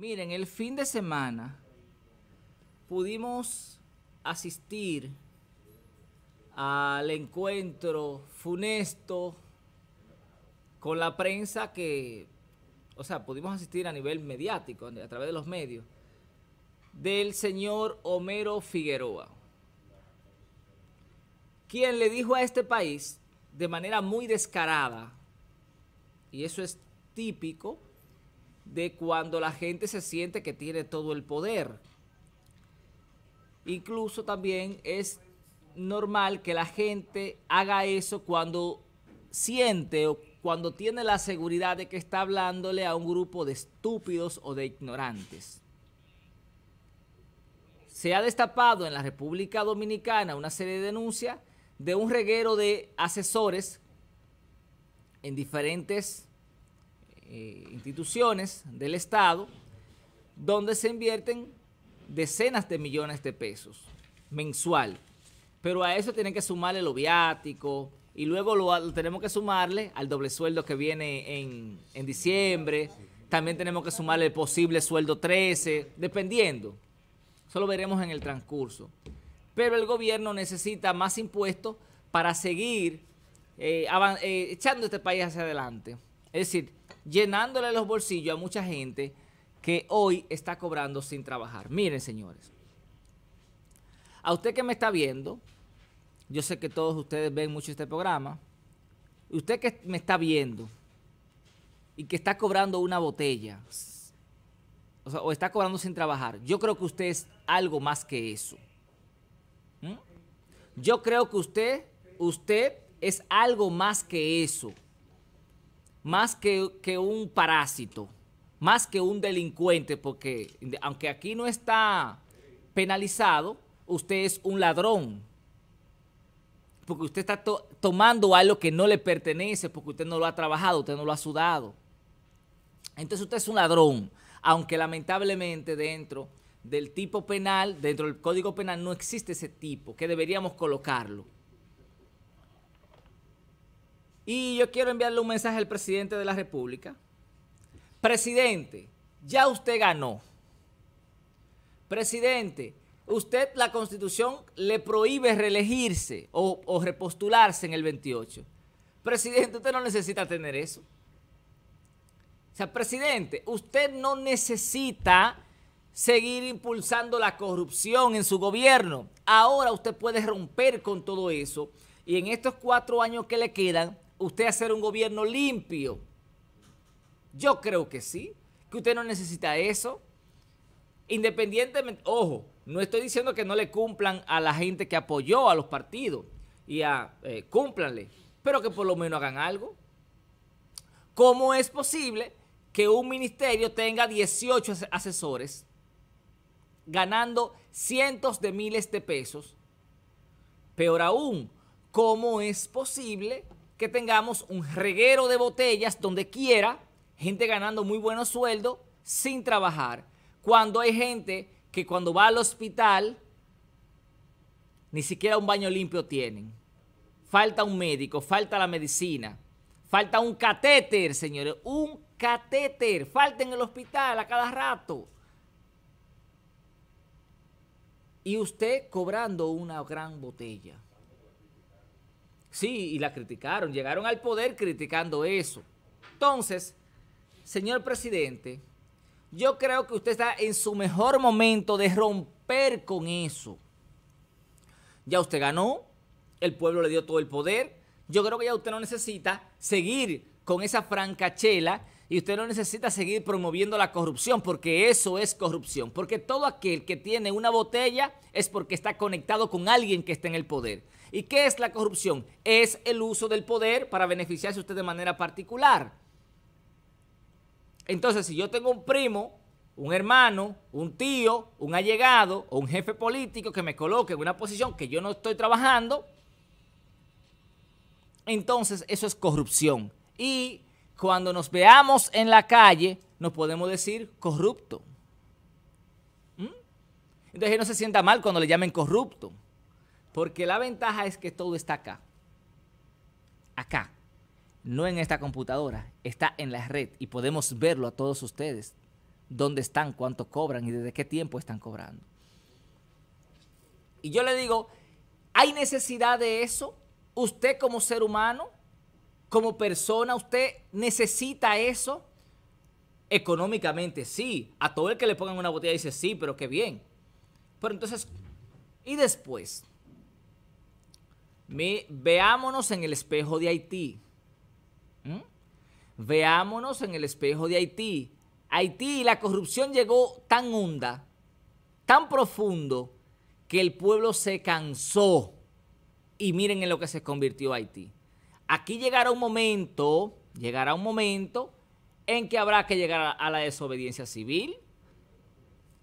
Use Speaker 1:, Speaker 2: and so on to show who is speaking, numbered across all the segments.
Speaker 1: Miren, el fin de semana pudimos asistir al encuentro funesto con la prensa que, o sea, pudimos asistir a nivel mediático, a través de los medios, del señor Homero Figueroa, quien le dijo a este país de manera muy descarada, y eso es típico, de cuando la gente se siente que tiene todo el poder. Incluso también es normal que la gente haga eso cuando siente o cuando tiene la seguridad de que está hablándole a un grupo de estúpidos o de ignorantes. Se ha destapado en la República Dominicana una serie de denuncias de un reguero de asesores en diferentes eh, instituciones del Estado donde se invierten decenas de millones de pesos mensual. Pero a eso tienen que sumarle lo viático y luego lo, tenemos que sumarle al doble sueldo que viene en, en diciembre. También tenemos que sumarle el posible sueldo 13, dependiendo. Eso lo veremos en el transcurso. Pero el gobierno necesita más impuestos para seguir eh, eh, echando este país hacia adelante. Es decir, llenándole los bolsillos a mucha gente que hoy está cobrando sin trabajar. Miren, señores. A usted que me está viendo, yo sé que todos ustedes ven mucho este programa. Usted que me está viendo y que está cobrando una botella o, está cobrando sin trabajar, yo creo que usted es algo más que eso. ¿Mm? Yo creo que usted, usted es algo más que eso más que, un parásito, más que un delincuente, porque aunque aquí no está penalizado, usted es un ladrón, porque usted está tomando algo que no le pertenece, porque usted no lo ha trabajado, usted no lo ha sudado. Entonces usted es un ladrón, aunque lamentablemente dentro del tipo penal, dentro del código penal no existe ese tipo, que deberíamos colocarlo. Y yo quiero enviarle un mensaje al presidente de la República. Presidente, ya usted ganó. Presidente, usted la constitución le prohíbe reelegirse o, repostularse en el 28. Presidente, usted no necesita tener eso. O sea, presidente, usted no necesita seguir impulsando la corrupción en su gobierno. Ahora usted puede romper con todo eso y en estos cuatro años que le quedan, usted hacer un gobierno limpio? Yo creo que sí, que usted no necesita eso. Independientemente, ojo, no estoy diciendo que no le cumplan a la gente que apoyó a los partidos y a eh, cúmplanle, pero que por lo menos hagan algo. ¿Cómo es posible que un ministerio tenga 18 asesores ganando cientos de miles de pesos? Peor aún, ¿cómo es posible que tengamos un reguero de botellas donde quiera, gente ganando muy buenos sueldos sin trabajar. Cuando hay gente que cuando va al hospital ni siquiera un baño limpio tienen. Falta un médico, falta la medicina, falta un catéter, señores, un catéter. Falta en el hospital a cada rato. Y usted cobrando una gran botella. Sí, y la criticaron, llegaron al poder criticando eso. Entonces, señor presidente, yo creo que usted está en su mejor momento de romper con eso. Ya usted ganó, el pueblo le dio todo el poder. Yo creo que ya usted no necesita seguir con esa francachela y usted no necesita seguir promoviendo la corrupción porque eso es corrupción. Porque todo aquel que tiene una botella es porque está conectado con alguien que está en el poder. ¿Y qué es la corrupción? Es el uso del poder para beneficiarse usted de manera particular. Entonces, si yo tengo un primo un hermano, un tío, un allegado o un jefe político que me coloque en una posición que yo no estoy trabajando, entonces eso es corrupción. Y cuando nos veamos en la calle, nos podemos decir corrupto. ¿Mm? Entonces no se sienta mal cuando le llamen corrupto. Porque la ventaja es que todo está acá. Acá. No en esta computadora. Está en la red. Y podemos verlo a todos ustedes. Dónde están, cuánto cobran y desde qué tiempo están cobrando. Y yo le digo, ¿hay necesidad de eso? ¿Usted como ser humano? como persona, usted necesita eso. Económicamente, sí. A todo el que le pongan una botella dice sí, pero qué bien. Pero entonces, y después, veámonos en el espejo de Haití. Veámonos en el espejo de Haití. Haití, la corrupción llegó tan honda, tan profundo, que el pueblo se cansó. Y miren en lo que se convirtió Haití. Aquí llegará un momento, llegará un momento en que habrá que llegar a la desobediencia civil,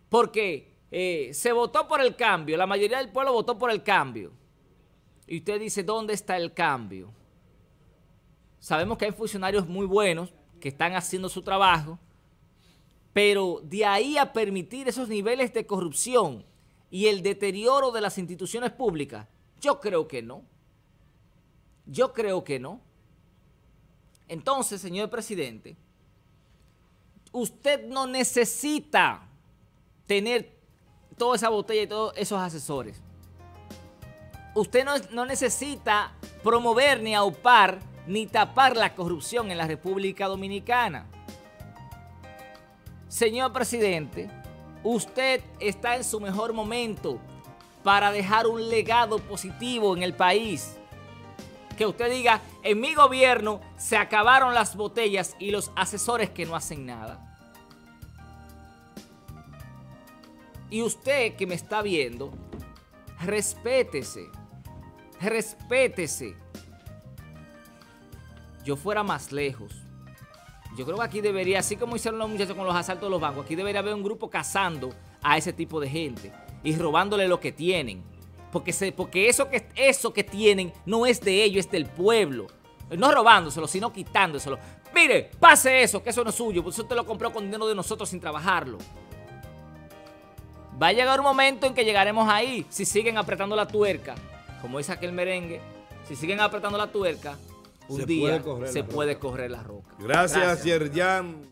Speaker 1: porque eh, se votó por el cambio, la mayoría del pueblo votó por el cambio. Y usted dice, ¿dónde está el cambio? Sabemos que hay funcionarios muy buenos que están haciendo su trabajo, pero de ahí a permitir esos niveles de corrupción y el deterioro de las instituciones públicas, yo creo que no. Yo creo que no. Entonces, señor presidente, usted no necesita tener toda esa botella y todos esos asesores. Usted no, necesita promover ni aupar ni tapar la corrupción en la República Dominicana. Señor presidente, usted está en su mejor momento para dejar un legado positivo en el país que usted diga, en mi gobierno se acabaron las botellas y los asesores que no hacen nada. Y usted que me está viendo, respétese, respétese. Yo fuera más lejos. Yo creo que aquí debería, así como hicieron los muchachos con los asaltos de los bancos, aquí debería haber un grupo cazando a ese tipo de gente y robándole lo que tienen. Porque, porque eso, que, eso que tienen no es de ellos, es del pueblo. No robándoselo, sino quitándoselo. Mire, pase eso, que eso no es suyo. Por eso te lo compró con dinero de nosotros sin trabajarlo. Va a llegar un momento en que llegaremos ahí si siguen apretando la tuerca. Como dice aquel merengue, si siguen apretando la tuerca, un día se puede correr la roca. Gracias, Gracias. Yerjan.